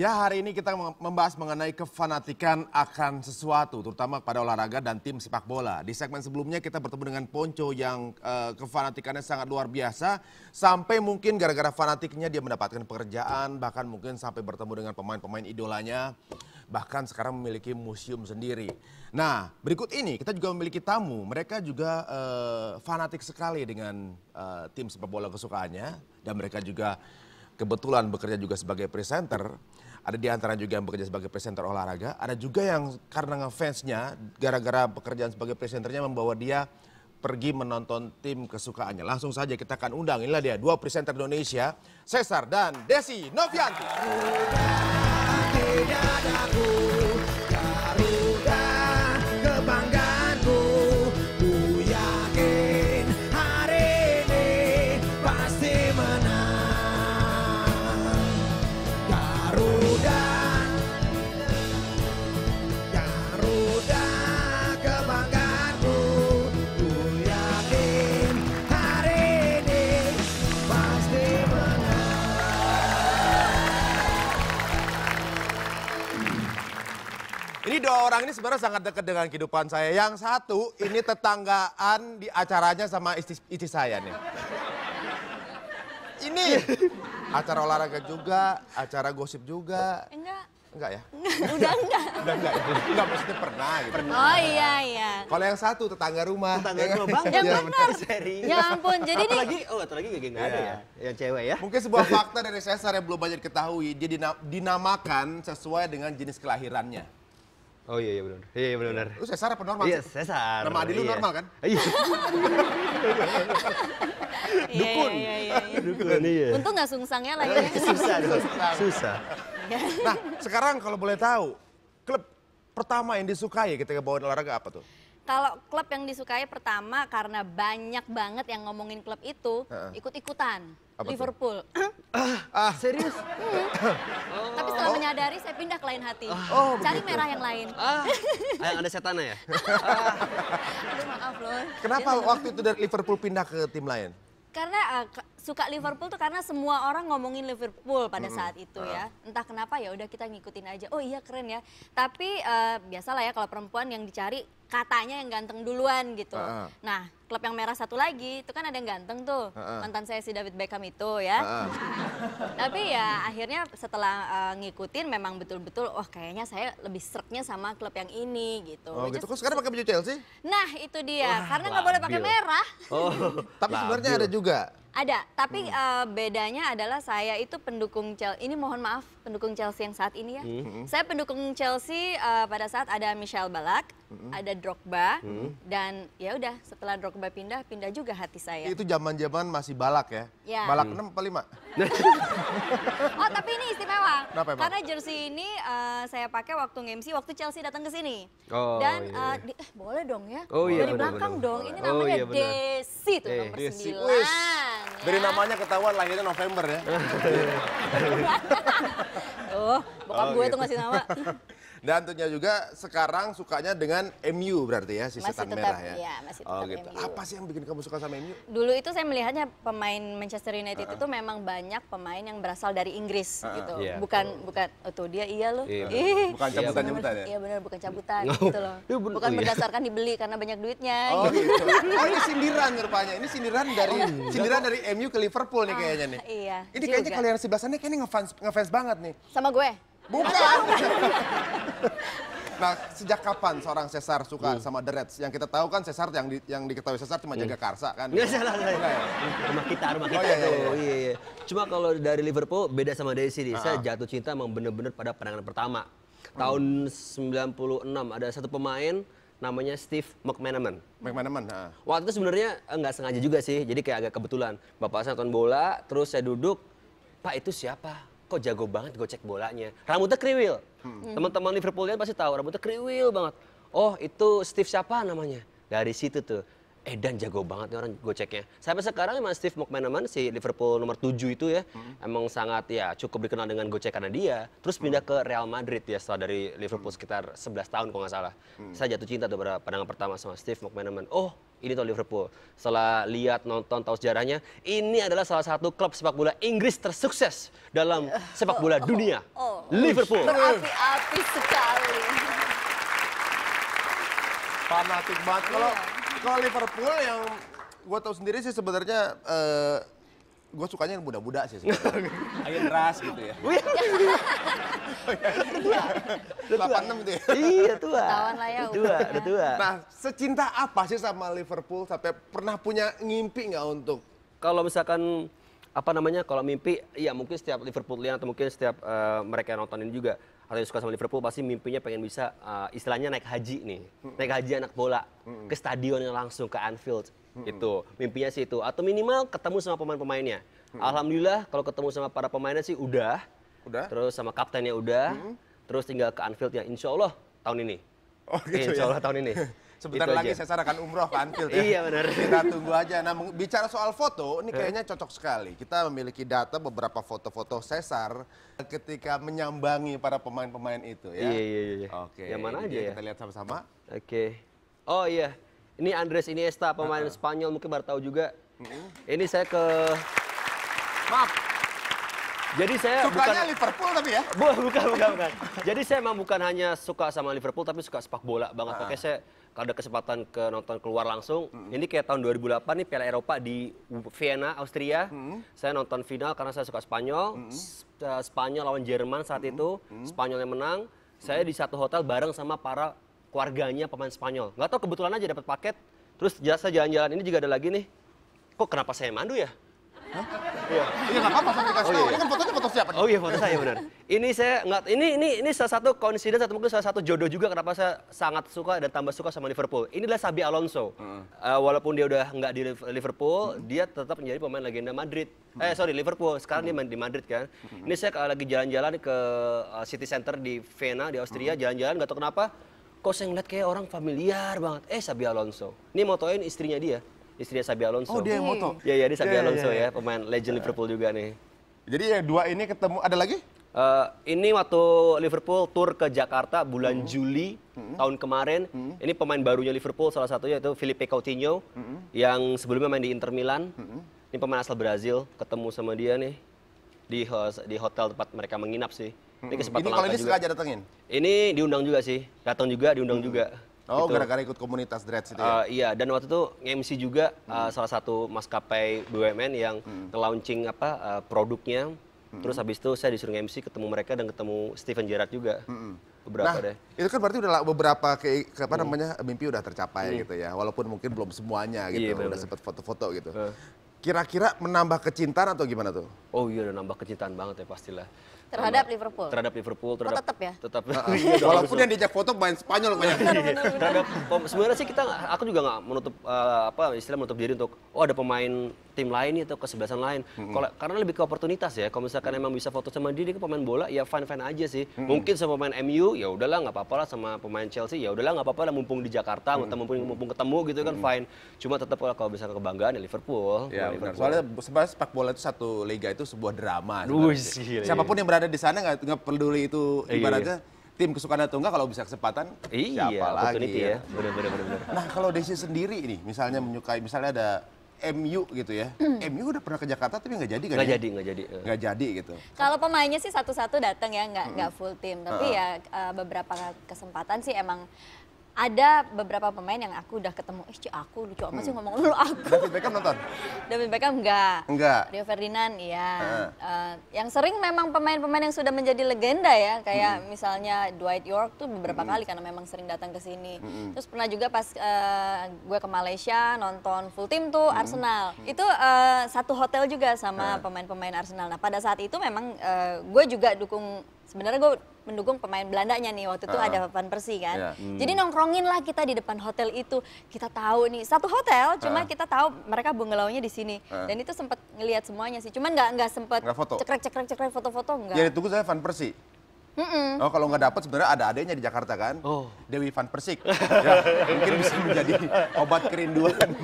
Ya hari ini kita membahas mengenai kefanatikan akan sesuatu, terutama pada olahraga dan tim sepak bola. Di segmen sebelumnya kita bertemu dengan Ponco yang uh, kefanatikannya sangat luar biasa, sampai mungkin gara-gara fanatiknya dia mendapatkan pekerjaan, bahkan mungkin sampai bertemu dengan pemain-pemain idolanya, bahkan sekarang memiliki museum sendiri. Nah berikut ini kita juga memiliki tamu, mereka juga uh, fanatik sekali dengan uh, tim sepak bola kesukaannya, dan mereka juga kebetulan bekerja juga sebagai presenter. Ada di antara juga yang bekerja sebagai presenter olahraga. Ada juga yang karena ngefansnya, gara-gara pekerjaan sebagai presenternya membawa dia pergi menonton tim kesukaannya. Langsung saja kita akan undang, inilah dia dua presenter Indonesia, Cesar dan Desi Novianti. dua orang ini sebenarnya sangat dekat dengan kehidupan saya. Yang satu ini tetanggaan di acaranya sama istri, istri saya nih. Ini acara olahraga juga, acara gosip juga. Enggak. Enggak ya? Udah enggak. Udah enggak ya? Enggak maksudnya pernah gitu. Pernah. Oh iya iya. Kalau yang satu tetangga rumah. Tetangga rumah bang. Yang ya, iya, benar. Ya ampun. Jadi apalagi, oh Oh lagi gak enggak ya? ada ya? Yang cewek ya? Mungkin sebuah fakta dari Cesar yang belum banyak diketahui. Dia dinamakan sesuai dengan jenis kelahirannya. Oh iya iya benar. Iya iya benar. Lu sesar apa normal? Iya, sesar. Nama Adi lu iya. normal kan? Iya. Iya, iya. Dukun. Iya, iya, iya. Dukun iya. Untung gak sungsangnya lagi. Susah, susah. Susah. Nah, sekarang kalau boleh tahu, klub pertama yang disukai ketika bawa olahraga apa tuh? Kalau klub yang disukai pertama karena banyak banget yang ngomongin klub itu uh ikut-ikutan. Liverpool. ah, serius? Hmm. Tapi setelah oh. menyadari saya pindah ke lain hati. Ah. Oh, Cari begitu. merah yang lain. Ah, ada setan ya? Aduh maaf loh. Kenapa waktu itu dari Liverpool pindah ke tim lain? Karena uh, suka Liverpool tuh karena semua orang ngomongin Liverpool pada -hmm. saat itu ya. Ah. Entah kenapa ya udah kita ngikutin aja. Oh iya keren ya. Tapi uh, biasalah ya kalau perempuan yang dicari katanya yang ganteng duluan gitu. Uh ah, -huh. Ah. Nah, klub yang merah satu lagi itu kan ada yang ganteng tuh. Uh -huh. Mantan saya si David Beckham itu ya. Uh -huh. Tapi ya akhirnya setelah uh, ngikutin memang betul-betul wah oh, kayaknya saya lebih seretnya sama klub yang ini gitu. Oh, gitu. Kok sekarang pakai baju Chelsea? Nah, itu dia. Wah, Karena nggak boleh pakai merah. Oh, Tapi sebenarnya ada juga ada, tapi hmm. uh, bedanya adalah saya itu pendukung Chelsea. Ini mohon maaf pendukung Chelsea yang saat ini ya. Hmm. hmm. Saya pendukung Chelsea uh, pada saat ada Michel Balak, hmm. ada Drogba, hmm. dan ya udah setelah Drogba pindah, pindah juga hati saya. Itu zaman-zaman masih Balak ya? ya. Balak hmm. 6 apa 5? oh tapi ini istimewa. Kenapa Karena jersey ini uh, saya pakai waktu MC, waktu Chelsea datang ke sini. Oh, dan iya. uh, di, eh, boleh dong ya? Oh, iya, Dari bener, belakang bener. dong, ini oh, namanya oh, iya, Desi itu eh, nomor 9. Dari namanya ketahuan lahirnya November ya. Oh, Bokap oh, gue gitu. tuh ngasih nama. Dan tentunya juga sekarang sukanya dengan MU berarti ya, si masih setan tetap, merah ya. Iya, masih oh, tetap oh, gitu. MU. Apa sih yang bikin kamu suka sama MU? Dulu itu saya melihatnya pemain Manchester United uh -huh. itu memang banyak pemain yang berasal dari Inggris uh -huh. gitu. Yeah. Bukan oh. bukan oh, tuh dia iya loh. Iya, Ih, bukan cabutan-cabutan iya, ya. Iya benar bukan cabutan no. Oh, gitu loh. Iya, bukan oh, iya. berdasarkan dibeli karena banyak duitnya. Oh gitu. gitu. Oh ini sindiran rupanya. Ini sindiran dari oh, sindiran dari MU ke Liverpool nih ah, kayaknya nih. Iya. Ini kayaknya kalian sebelasannya kayaknya ngefans ngefans banget nih. Sama gue. Bukan. nah, sejak kapan seorang Cesar suka hmm. sama The Reds? Yang kita tahu kan Cesar yang di, yang diketahui Cesar cuma hmm. jaga Karsa kan. Enggak salah, salah. Iya, iya. Rumah kita, rumah oh, kita. Oh, iya, iya, iya. iya, iya. Cuma kalau dari Liverpool beda sama dari sini. Saya ah. jatuh cinta memang benar-benar pada pandangan pertama. Tahun hmm. 96 ada satu pemain namanya Steve McManaman. McManaman, ha. Ah. Waktu itu sebenarnya eh, nggak sengaja juga sih, jadi kayak agak kebetulan. Bapak saya nonton bola, terus saya duduk, Pak itu siapa? kok jago banget gocek bolanya. Rambutnya kriwil. Hmm. Teman-teman Liverpoolian pasti tahu rambutnya kriwil banget. Oh, itu Steve siapa namanya? Dari situ tuh. Edan eh, jago banget nih orang goceknya. Sampai sekarang emang Steve McManaman si Liverpool nomor 7 itu ya, hmm. emang sangat ya cukup dikenal dengan karena dia. Terus pindah hmm. ke Real Madrid ya setelah dari Liverpool hmm. sekitar 11 tahun kalau nggak salah. Hmm. Saya jatuh cinta tuh pada pandangan pertama sama Steve McManaman. Oh, ini tahun Liverpool. Setelah lihat nonton tahu sejarahnya, ini adalah salah satu klub sepak bola Inggris tersukses dalam sepak bola oh, dunia. Oh, oh, oh. Liverpool. Berapi-api sekali. Fanatik banget kalau iya. Liverpool yang gue tahu sendiri sih sebenarnya uh, gue sukanya yang muda-muda sih sebenarnya. Ayan ras gitu ya. Oh, iya. Delapan enam tuh ya? Iya tua. Tawan lah ya. Tua, udah tua. Nah, secinta apa sih sama Liverpool sampai pernah punya ngimpi nggak untuk? Kalau misalkan apa namanya kalau mimpi ya mungkin setiap Liverpoolian atau mungkin setiap uh, mereka yang nontonin juga orang yang suka sama Liverpool pasti mimpinya pengen bisa uh, istilahnya naik haji nih hmm. naik haji anak bola hmm. ke stadion langsung ke Anfield hmm. itu mimpinya sih itu atau minimal ketemu sama pemain-pemainnya hmm. alhamdulillah kalau ketemu sama para pemainnya sih udah udah terus sama kaptennya udah hmm. terus tinggal ke Anfield ya Insya Allah tahun ini Oh, gitu Insya ya? Allah ya? tahun ini. Sebentar itu lagi aja. saya sarankan umroh ke Anfield ya. Iya benar. Kita tunggu aja. Nah bicara soal foto, ini eh. kayaknya cocok sekali. Kita memiliki data beberapa foto-foto sesar ketika menyambangi para pemain-pemain itu ya. Iya iya iya. iya. Oke. Yang mana aja ya? Kita lihat sama-sama. Oke. Oh iya. Ini Andres Iniesta pemain uh ah. -huh. Spanyol mungkin baru tahu juga. Uh -huh. Ini saya ke Maaf, jadi saya Sukanya bukan, Liverpool tapi ya? bukan, bukan, bukan. Jadi saya emang bukan hanya suka sama Liverpool tapi suka sepak bola banget. Nah. Makanya saya ada kesempatan ke nonton keluar langsung. Mm -hmm. Ini kayak tahun 2008 nih Piala Eropa di Vienna, Austria. Mm -hmm. Saya nonton final karena saya suka Spanyol. Mm -hmm. Eh, Spanyol lawan Jerman saat mm -hmm. itu. Hmm. Spanyol yang menang. Mm -hmm. Saya di satu hotel bareng sama para keluarganya pemain Spanyol. Gak tau kebetulan aja dapat paket. Terus jasa jalan-jalan ini juga ada lagi nih. Kok kenapa saya mandu ya? Iya. Iya nggak apa-apa sampai dikasih oh, tahu. Iya. Ini kan, oh, iya, iya. kan fotonya foto siapa? Nih? Oh iya foto saya benar. Ini saya nggak ini ini ini salah satu coincidence atau mungkin salah satu jodoh juga kenapa saya sangat suka dan tambah suka sama Liverpool. Inilah adalah Sabi Alonso. Uh, walaupun dia udah nggak di Liverpool, dia tetap menjadi pemain legenda Madrid. Eh sorry Liverpool. Sekarang dia main di Madrid kan. Ini saya eh, lagi jalan-jalan ke eh, City Center di Vienna di Austria, jalan-jalan nggak tahu kenapa. Kok saya ngeliat kayak orang familiar banget. Eh Sabi Alonso. Ini motoin istrinya dia istrinya Sabi Alonso. Oh, dia yang moto. Iya, iya, dia Sabi yeah, iya, Alonso yeah, yeah. ya, pemain legend Liverpool juga nih. Jadi ya dua ini ketemu ada lagi? Uh, ini waktu Liverpool tur ke Jakarta bulan hmm. Juli hmm. tahun kemarin. Hmm. Ini pemain barunya Liverpool salah satunya itu Felipe Coutinho yang sebelumnya main di Inter Milan. Ini pemain asal Brazil, ketemu sama dia nih di di hotel tempat mereka menginap sih. Ini kesempatan ini kalau ini juga. sengaja datengin. Ini diundang juga sih, datang juga diundang juga. Oh, gitu. gara-gara ikut komunitas Dreads itu ya? Uh, iya, dan waktu itu MC juga eh, hmm. uh, salah satu maskapai BUMN yang hmm. launching apa uh, produknya. Hmm. Terus habis itu saya disuruh MC ketemu mereka dan ketemu Steven Gerrard juga. Hmm. Beberapa nah, deh. Itu kan berarti udah beberapa ke, ke apa hmm. namanya mimpi udah tercapai hmm. gitu ya. Walaupun mungkin belum semuanya gitu, iya, udah sempat foto-foto gitu. Uh. Kira-kira menambah kecintaan atau gimana tuh? Oh iya, udah nambah kecintaan banget ya pastilah terhadap Liverpool terhadap Liverpool oh, terhadap oh, tetap ya tetap iya, walaupun yang diajak foto main Spanyol banyak iya, iya. terhadap sebenarnya sih kita aku juga nggak menutup uh, apa istilah menutup diri untuk oh ada pemain tim lain atau kesebelasan lain. Mm -hmm. Kalau karena lebih ke oportunitas ya. Kalau misalkan emang bisa foto sama dia, dia ke pemain bola ya fine fine aja sih. Mm -hmm. Mungkin sama pemain MU ya udahlah nggak apa-apa lah sama pemain Chelsea ya udahlah nggak apa-apa lah mumpung di Jakarta, mm -hmm. mumpung mumpung ketemu gitu kan mm -hmm. fine. Cuma tetap kalau bisa kebanggaan ya Liverpool. Ya, Liverpool. Soalnya sebenarnya sepak bola itu satu liga itu sebuah drama. Uy, gila, Siapapun iya. yang berada di sana nggak peduli itu iya. ibaratnya iya tim kesukaan atau enggak kalau bisa kesempatan iya, siapa lagi ya. ya. Bener, bener, bener, bener. Nah kalau Desi sendiri nih misalnya menyukai misalnya ada MU gitu ya. MU hmm. udah pernah ke Jakarta tapi nggak jadi kan? Nggak ya? jadi, nggak jadi. Eh. Nggak jadi gitu. Kalau pemainnya sih satu-satu datang ya, nggak hmm. full tim. Tapi uh -huh. ya uh, beberapa kesempatan sih emang ada beberapa pemain yang aku udah ketemu, eh cuy aku lucu apa sih hmm. ngomong lu aku. David Beckham nonton? David Beckham enggak. Enggak. Rio Ferdinand iya. Uh. Uh, yang sering memang pemain-pemain yang sudah menjadi legenda ya, kayak hmm. misalnya Dwight York tuh beberapa hmm. kali karena memang sering datang ke sini. Hmm. Terus pernah juga pas uh, gue ke Malaysia nonton full tim tuh hmm. Arsenal. Hmm. Itu uh, satu hotel juga sama pemain-pemain uh. Arsenal. Nah, pada saat itu memang uh, gue juga dukung sebenarnya gue mendukung pemain Belandanya nih waktu itu uh, ada Van Persie kan. Yeah. Hmm. Jadi nongkrongin lah kita di depan hotel itu. Kita tahu nih satu hotel, cuma uh, kita tahu mereka bungalownya di sini. Uh, Dan itu sempat ngelihat semuanya sih. Cuman nggak nggak sempat cekrek-cekrek cekrek foto-foto nggak? Jadi ya, tunggu saya Van Persie. Mm-mm. Oh kalau nggak dapat sebenarnya ada adanya di Jakarta kan, oh. Dewi Van Persik, ya, mungkin bisa menjadi obat kerinduan.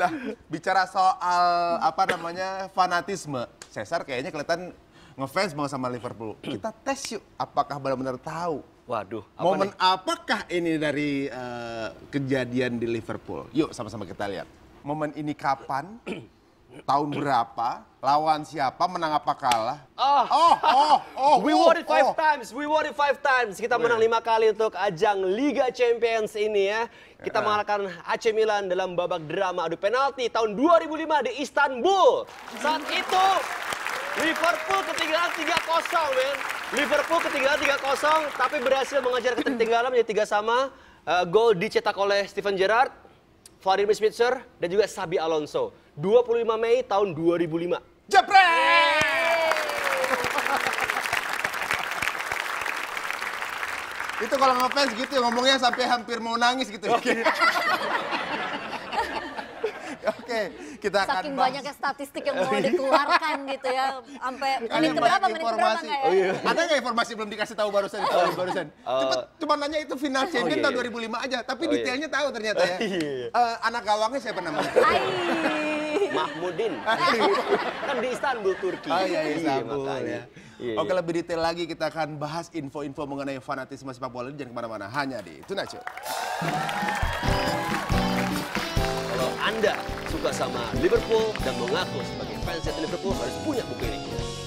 nah bicara soal apa namanya fanatisme, Cesar kayaknya kelihatan ngefans banget sama Liverpool. Kita tes yuk apakah benar-benar tahu. Waduh. momen apakah ini dari uh, kejadian di Liverpool? Yuk sama-sama kita lihat. Momen ini kapan? tahun berapa, lawan siapa, menang apa kalah. Ah. Oh, oh, oh, oh. We won it oh, five oh. times, we won it five times. Kita oh, menang iya. lima kali untuk ajang Liga Champions ini ya. Kita eh. mengalahkan AC Milan dalam babak drama adu penalti tahun 2005 di Istanbul. Saat itu Liverpool ketinggalan 3 kosong, men. Liverpool ketinggalan 3 kosong, tapi berhasil mengajar ketertinggalan menjadi tiga sama. Uh, gol dicetak oleh Steven Gerrard, Vladimir Smitser, dan juga Sabi Alonso. 25 Mei tahun 2005. Jepret! Itu kalau ngefans gitu ya, ngomongnya sampai hampir mau nangis gitu. Ya. Okay. Oh, gitu. Oke, kita akan Saking bahas. banyaknya statistik yang mau dikeluarkan gitu ya. Sampai menit berapa, menit berapa kayak. Ya? Oh, iya. Ada nggak informasi belum dikasih tahu barusan? Oh, barusan. Uh, Cepet, eh, cuma nanya itu final oh, champion oh, iya, iya. tahun 2005 iya. aja. Tapi oh, iya. detailnya tahu ternyata ya. Oh, iya. uh, anak gawangnya siapa namanya? Mahmudin. kan di Istanbul, Turki. Oh iya, iya Istanbul. Iya, Yeah, Oke, lebih detail lagi kita akan bahas info-info mengenai fanatisme sepak bola. Jangan kemana-mana, hanya di Tunacu. Anda suka sama Liverpool dan mengaku sebagai fans Liverpool harus punya buku ini.